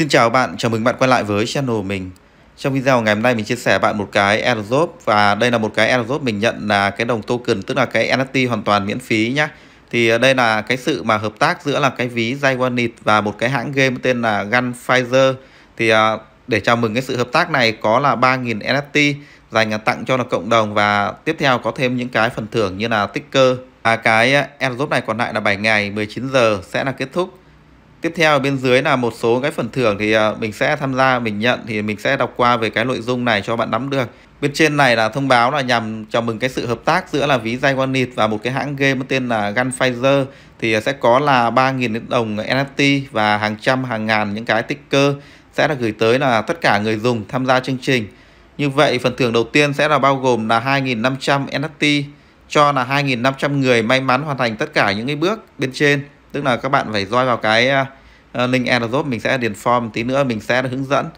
Xin chào bạn, chào mừng bạn quay lại với channel mình Trong video ngày hôm nay mình chia sẻ bạn một cái airdrop Và đây là một cái airdrop mình nhận là cái đồng token Tức là cái NFT hoàn toàn miễn phí nhá Thì ờ, đây là cái sự mà hợp tác giữa là cái ví Zywallet Và một cái hãng game tên là Gunfighter Thì ờ, để chào mừng cái sự hợp tác này có là 3.000 NFT dành tặng cho là cộng đồng và tiếp theo có thêm những cái phần thưởng như là ticker và cái ờ, airdrop này còn lại là 7 ngày 19 giờ sẽ là kết thúc Tiếp theo ở bên dưới là một số cái phần thưởng thì à, mình sẽ tham gia, mình nhận thì mình sẽ đọc qua về cái nội dung này cho bạn nắm được. Bên trên này là thông báo là nhằm chào mừng cái sự hợp tác giữa là ví Zywanit và một cái hãng game tên là Gunfighter thì à, sẽ có là 3.000 đồng NFT và hàng trăm hàng ngàn những cái ticker sẽ là gửi tới là tất cả người dùng tham gia chương trình. Như vậy phần thưởng đầu tiên sẽ là bao gồm là 2.500 NFT cho là 2.500 người may mắn hoàn thành tất cả những cái bước bên trên. Tức là các bạn phải roi vào cái à, Ờ, link AirDrop mình sẽ điền form tí nữa mình sẽ hướng dẫn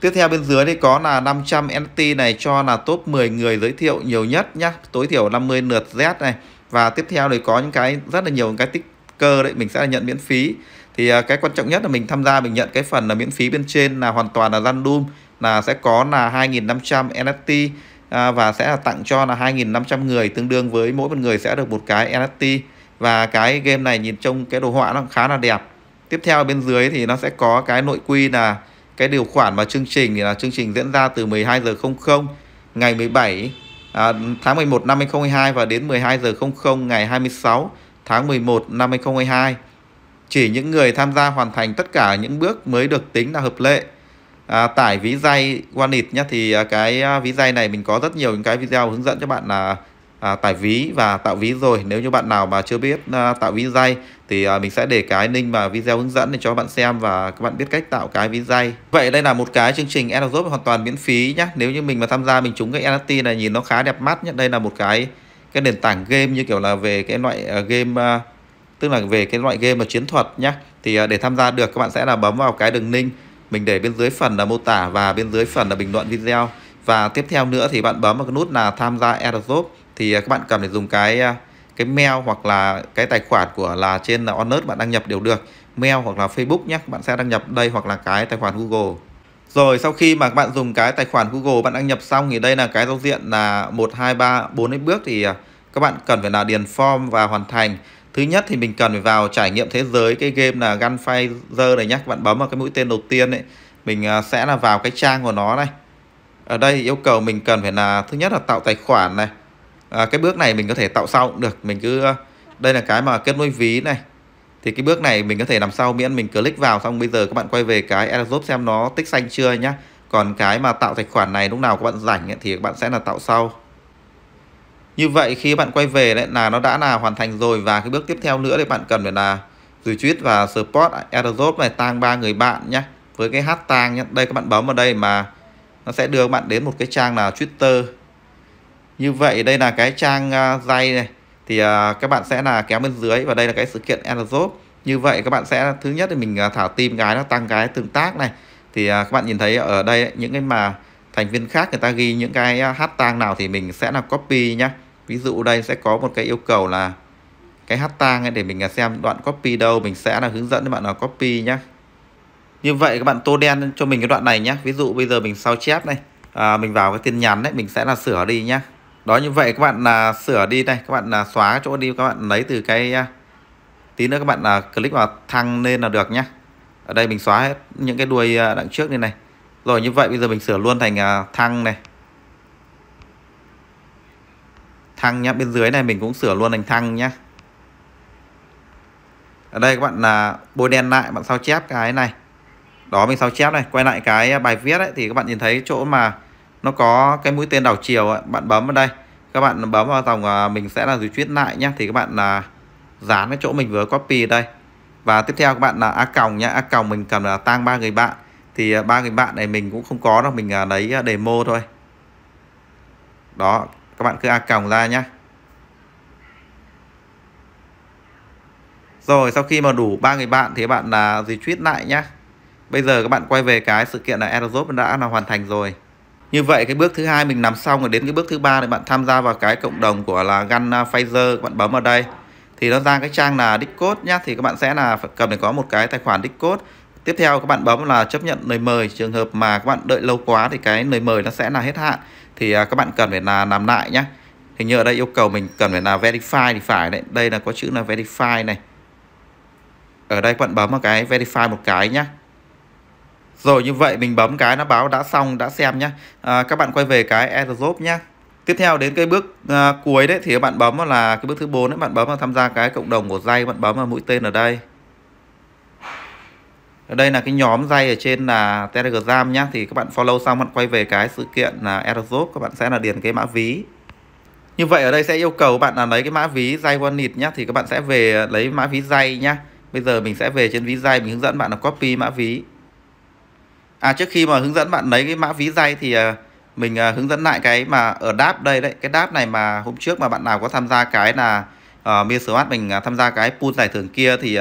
Tiếp theo bên dưới thì có là 500 NFT này cho là top 10 người giới thiệu nhiều nhất nhá, tối thiểu 50 lượt Z này. Và tiếp theo thì có những cái rất là nhiều cái tích cơ đấy mình sẽ nhận miễn phí. Thì ờ, cái quan trọng nhất là mình tham gia mình nhận cái phần là miễn phí bên trên là hoàn toàn là random là sẽ có là 2.500 NFT à, và sẽ là tặng cho là 2.500 người tương đương với mỗi một người sẽ được một cái NFT và cái game này nhìn trông cái đồ họa nó khá là đẹp tiếp theo bên dưới thì nó sẽ có cái nội quy là cái điều khoản và chương trình thì là chương trình diễn ra từ 12 giờ 00 ngày 17 à, tháng 11 năm 2022 và đến 12 giờ 00 ngày 26 tháng 11 năm 2022. Chỉ những người tham gia hoàn thành tất cả những bước mới được tính là hợp lệ. À, tải ví dây Wallet nhé thì à, cái à, ví dây này mình có rất nhiều những cái video hướng dẫn cho bạn là à, tải ví và tạo ví rồi nếu như bạn nào mà chưa biết à, tạo ví dây thì à, mình sẽ để cái link và video hướng dẫn để cho bạn xem và các bạn biết cách tạo cái ví dây vậy đây là một cái chương trình Adobe hoàn toàn miễn phí nhá nếu như mình mà tham gia mình trúng cái NFT này nhìn nó khá đẹp mắt nhá đây là một cái cái nền tảng game như kiểu là về cái loại à, game uh, tức là về cái loại game mà chiến thuật nhá thì uh, để tham gia được các bạn sẽ là bấm vào cái đường link mình để bên dưới phần là mô tả và bên dưới phần là bình luận video và tiếp theo nữa thì bạn bấm vào cái nút là tham gia Adobe thì à, các bạn cần phải dùng cái à, cái mail hoặc là cái tài khoản của là trên là Honest bạn đăng nhập đều được mail hoặc là Facebook nhé bạn sẽ đăng nhập đây hoặc là cái tài khoản Google rồi sau khi mà các bạn dùng cái tài khoản Google bạn đăng nhập xong thì đây là cái giao diện là 1 2 3 4 bước thì à, các bạn cần phải là điền form và hoàn thành Thứ nhất thì mình cần phải vào trải nghiệm thế giới cái game là Gunfighter này nhé Các bạn bấm vào cái mũi tên đầu tiên ấy Mình sẽ là vào cái trang của nó này Ở đây yêu cầu mình cần phải là thứ nhất là tạo tài khoản này à, cái bước này mình có thể tạo sau cũng được mình cứ ờ, đây là cái mà kết nối ví này thì cái bước này mình có thể làm sau miễn mình click vào xong bây giờ các bạn quay về cái AirDrop xem nó tích xanh chưa nhá còn cái mà tạo tài khoản này lúc nào các bạn rảnh ấy, thì các bạn sẽ là tạo sau như vậy khi bạn quay về đấy là nó đã là hoàn thành rồi và cái bước tiếp theo nữa thì bạn cần phải là retweet và support AirDrop này tang ba người bạn nhé với cái hashtag nhé đây các bạn bấm vào đây mà nó sẽ đưa bạn đến một cái trang là Twitter như vậy đây là cái trang dây à, này thì à, các bạn sẽ là kéo bên dưới và đây là cái sự kiện Elzop như vậy các bạn sẽ thứ nhất thì mình à, thả tim cái nó tăng cái tương tác này thì các bạn nhìn thấy ở đây những cái mà thành viên khác người ta ghi những cái hashtag nào thì mình sẽ là copy nhá ví dụ đây sẽ có một cái yêu cầu là cái hashtag ấy để mình xem đoạn copy đâu mình sẽ là hướng dẫn các bạn là copy nhá như vậy các bạn tô đen cho mình cái đoạn này nhá ví dụ bây giờ mình sao chép này à, mình vào cái tin nhắn đấy mình sẽ là sửa đi nhá đó như vậy các bạn là sửa đi này các bạn là xóa chỗ đi các bạn lấy từ cái à, tí nữa các bạn là click vào thăng lên là được nhá ở đây mình xóa hết những cái đuôi à, đằng trước đây này rồi như vậy bây giờ mình sửa luôn thành à, thăng này thăng nhá bên dưới này mình cũng sửa luôn thành thăng nhá ở đây các bạn là bôi đen lại bạn sao chép cái này đó mình sao chép này quay lại cái bài viết ấy, thì các bạn nhìn thấy chỗ mà nó có cái mũi tên đảo chiều ấy. bạn bấm vào đây các bạn bấm vào dòng à, mình sẽ là retweet lại nhé thì các bạn là dán cái chỗ mình vừa copy đây và tiếp theo các bạn là a còng nhá a còng mình cần là tăng ba người bạn thì à, ba người bạn này mình cũng không có đâu mình à, lấy à, demo thôi đó các bạn cứ a còng ra nhá rồi sau khi mà đủ ba người bạn thì các bạn là retweet lại nhá bây giờ các bạn quay về cái sự kiện là airdrop đã là hoàn thành rồi như vậy cái bước thứ hai mình làm xong rồi đến cái bước thứ ba thì bạn tham gia vào cái cộng đồng của là gan à, Pfizer bạn bấm vào đây thì nó ra cái trang là Discord nhá thì các bạn sẽ là cần phải có một cái tài khoản Discord tiếp theo các bạn bấm là chấp nhận lời mời trường hợp mà các bạn đợi lâu quá thì cái lời mời nó sẽ là hết hạn thì à, các bạn cần phải là làm lại nhá hình như ở đây yêu cầu mình cần phải là verify thì phải đấy đây là có chữ là verify này ở đây các bạn bấm vào cái verify một cái nhá rồi như vậy mình bấm cái nó báo đã xong, đã xem nhé. À, các bạn quay về cái AirDrop nhé. Tiếp theo đến cái bước à, cuối đấy thì các bạn bấm là cái bước thứ 4 đấy. Bạn bấm vào tham gia cái cộng đồng của dây, bạn bấm vào mũi tên ở đây. Ở đây là cái nhóm dây ở trên là Telegram nhá Thì các bạn follow xong bạn quay về cái sự kiện là AirDrop. Các bạn sẽ là điền cái mã ví. Như vậy ở đây sẽ yêu cầu bạn là lấy cái mã ví dây wallet nhá Thì các bạn sẽ về lấy mã ví dây nhá Bây giờ mình sẽ về trên ví dây mình hướng dẫn bạn là copy mã ví à trước khi mà hướng dẫn bạn lấy cái mã ví dây thì à, mình à, hướng dẫn lại cái mà ở đáp đây đấy cái đáp này mà hôm trước mà bạn nào có tham gia cái là uh, ờ, Mirsmart mình à, tham gia cái pool giải thưởng kia thì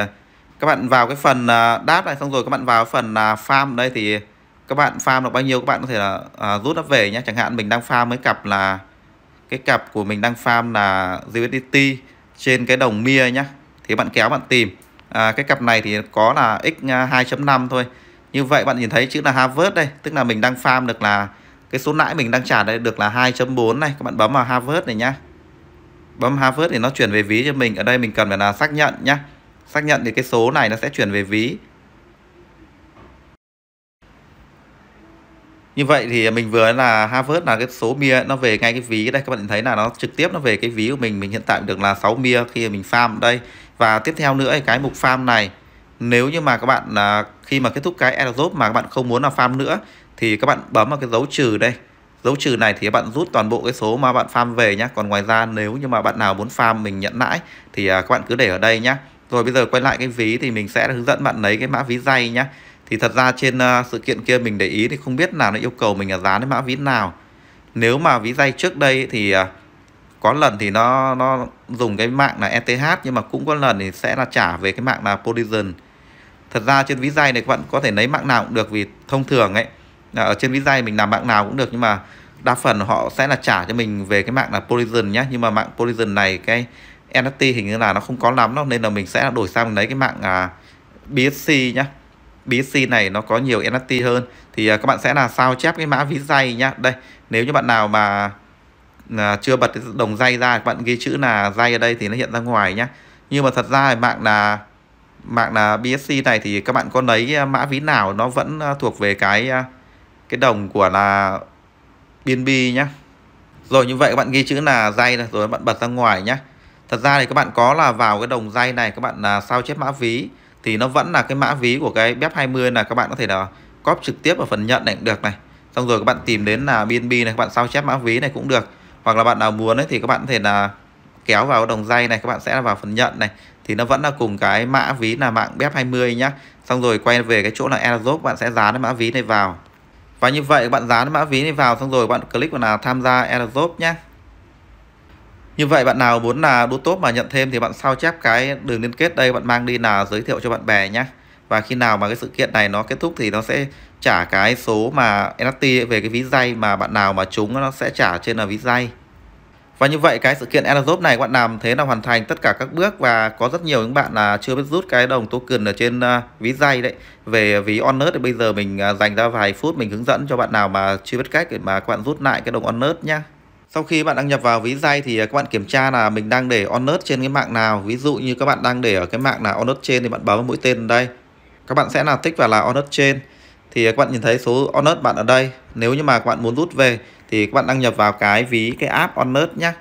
các bạn vào cái phần đáp này xong rồi các bạn vào phần là farm đây thì các bạn farm được bao nhiêu các bạn có thể là rút nó về nhé chẳng hạn mình đang farm với cặp là cái cặp của mình đang farm là USDT trên cái đồng mia nhá thì bạn kéo bạn tìm à, cái cặp này thì có là x 2.5 thôi như vậy bạn nhìn thấy chữ là Harvard đây, tức là mình đang farm được là cái số lãi mình đang trả đây được là 2.4 này, các bạn bấm vào Harvard này nhá. Bấm Harvard thì nó chuyển về ví cho mình. Ở đây mình cần phải là xác nhận nhá. Xác nhận thì cái số này nó sẽ chuyển về ví. Như vậy thì mình vừa là Harvard là cái số mia nó về ngay cái ví đây các bạn thấy là nó trực tiếp nó về cái ví của mình mình hiện tại được là 6 mia khi mình farm đây và tiếp theo nữa cái mục farm này nếu như mà các bạn là khi mà kết thúc cái airdrop mà các bạn không muốn là farm nữa thì các bạn bấm vào cái dấu trừ đây dấu trừ này thì các bạn rút toàn bộ cái số mà bạn farm về nhé còn ngoài ra nếu như mà bạn nào muốn farm mình nhận lãi thì à, các bạn cứ để ở đây nhé rồi bây giờ quay lại cái ví thì mình sẽ hướng dẫn bạn lấy cái mã ví dây nhé thì thật ra trên à, sự kiện kia mình để ý thì không biết là nó yêu cầu mình là dán cái mã ví nào nếu mà ví dây trước đây thì à, có lần thì nó nó dùng cái mạng là ETH nhưng mà cũng có lần thì sẽ là trả về cái mạng là Polygon thật ra trên ví dây này các bạn có thể lấy mạng nào cũng được vì thông thường ấy à, ở trên ví dây mình làm mạng nào cũng được nhưng mà đa phần họ sẽ là trả cho mình về cái mạng là Polygon nhá nhưng mà mạng Polygon này cái NFT hình như là nó không có lắm đâu nên là mình sẽ đổi sang lấy cái mạng à, BSC nhá BSC này nó có nhiều NFT hơn thì à, các bạn sẽ là sao chép cái mã ví dây nhá đây nếu như bạn nào mà chưa bật cái đồng dây ra các bạn ghi chữ là dây ở đây thì nó hiện ra ngoài nhá nhưng mà thật ra mạng là mạng là BSC này thì các bạn có lấy à, mã ví nào nó vẫn à, thuộc về cái à, cái đồng của là BNB nhá. Rồi như vậy các bạn ghi chữ là dây này rồi các bạn bật ra ngoài nhá. Thật ra thì các bạn có là vào cái đồng dây này các bạn là sao chép mã ví thì nó vẫn là cái mã ví của cái BEP20 là các bạn có thể là copy trực tiếp ở phần nhận này cũng được này. Xong rồi các bạn tìm đến là BNB này các bạn sao chép mã ví này cũng được. Hoặc là bạn nào muốn ấy thì các bạn có thể là kéo vào đồng dây này các bạn sẽ là vào phần nhận này thì nó vẫn là cùng cái mã ví là mạng BEP20 nhá xong rồi quay về cái chỗ là airdrop bạn sẽ dán cái mã ví này vào và như vậy bạn dán mã ví này vào xong rồi bạn click vào là tham gia airdrop nhá như vậy bạn nào muốn là đu tốt mà nhận thêm thì bạn sao chép cái đường liên kết đây bạn mang đi là giới thiệu cho bạn bè nhá và khi nào mà cái sự kiện này nó kết thúc thì nó sẽ trả cái số mà NFT về cái ví dây mà bạn nào mà trúng nó sẽ trả trên là ví dây và như vậy cái sự kiện Enerzop này các bạn làm thế là hoàn thành tất cả các bước và có rất nhiều những bạn là chưa biết rút cái đồng token ở trên à, ví dây đấy. Về ví Onus thì bây giờ mình à, dành ra vài phút mình hướng dẫn cho bạn nào mà chưa biết cách để mà các bạn rút lại cái đồng Onus nhé. Sau khi bạn đăng nhập vào ví dây thì à, các bạn kiểm tra là mình đang để Onus trên cái mạng nào. Ví dụ như các bạn đang để ở cái mạng là Onus trên thì bạn bấm mũi tên đây. Các bạn sẽ là tích vào là Onus trên. Thì các bạn nhìn thấy số Onus bạn ở đây. Nếu như mà các bạn muốn rút về thì các bạn đăng nhập vào cái ví cái app Onus nhé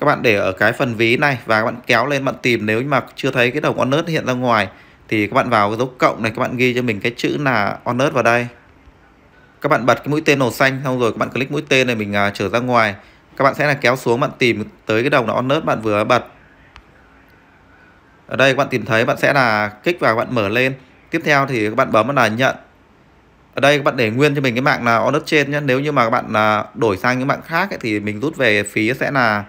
các bạn để ở cái phần ví này và các bạn kéo lên bạn tìm nếu mà chưa thấy cái đồng Onus hiện ra ngoài thì các bạn vào cái dấu cộng này các bạn ghi cho mình cái chữ là Onus vào đây các bạn bật cái mũi tên màu xanh xong rồi các bạn click mũi tên này mình uh, trở ra ngoài các bạn sẽ là kéo xuống bạn tìm tới cái đồng là Onus bạn vừa bật ở đây các bạn tìm thấy bạn sẽ là kích vào bạn mở lên tiếp theo thì các bạn bấm là nhận ở đây các bạn để nguyên cho mình cái mạng là order trên nhé nếu như mà các bạn à, đổi sang những mạng khác ấy, thì mình rút về phí sẽ là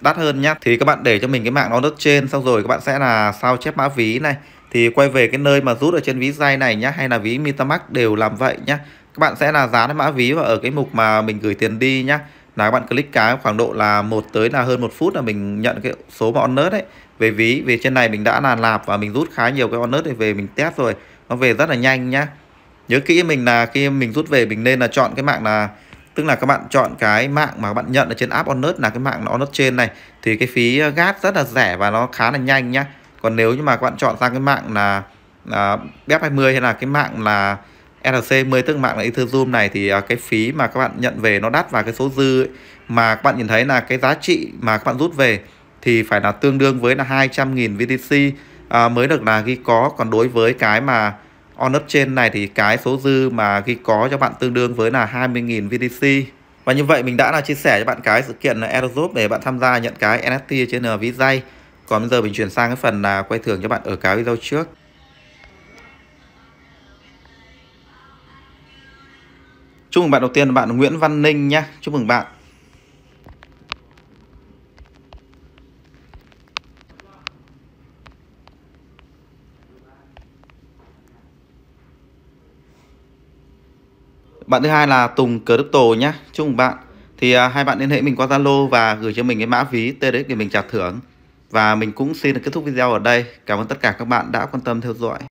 đắt hơn nhé thì các bạn để cho mình cái mạng order trên sau rồi các bạn sẽ là sao chép mã ví này thì quay về cái nơi mà rút ở trên ví dây này nhá hay là ví MetaMask đều làm vậy nhá các bạn sẽ là dán mã ví vào ở cái mục mà mình gửi tiền đi nhá là các bạn click cái khoảng độ là một tới là hơn một phút là mình nhận cái số mà onnet đấy về ví về trên này mình đã là lạp và mình rút khá nhiều cái onnet này về mình test rồi nó về rất là nhanh nhá nhớ kỹ mình là khi mình rút về mình nên là chọn cái mạng là tức là các bạn chọn cái mạng mà các bạn nhận ở trên app Onus là cái mạng nó Onus trên này thì cái phí ờ, gas rất là rẻ và nó khá là nhanh nhá còn nếu như mà các bạn chọn sang cái mạng là là BF20 hay là cái mạng là RC10 tức mạng là Ethereum này thì à, cái phí mà các bạn nhận về nó đắt và cái số dư ấy, mà các bạn nhìn thấy là cái giá trị mà các bạn rút về thì phải là tương đương với là 200.000 VTC à, mới được là ghi có còn đối với cái mà on up trên này thì cái số dư mà ghi có cho bạn tương đương với là 20.000 VTC và như vậy mình đã là chia sẻ cho bạn cái sự kiện airdrop để bạn tham gia nhận cái NFT trên ờ, ví dây còn bây giờ mình chuyển sang cái phần là quay thưởng cho bạn ở cái video trước Chúc mừng bạn đầu tiên là bạn Nguyễn Văn Ninh nhé Chúc mừng bạn bạn thứ hai là Tùng Crypto nhé chúc mừng bạn thì à, hai bạn liên hệ mình qua Zalo và gửi cho mình cái mã ví TRX để mình trả thưởng và mình cũng xin được kết thúc video ở đây cảm ơn tất cả các bạn đã quan tâm theo dõi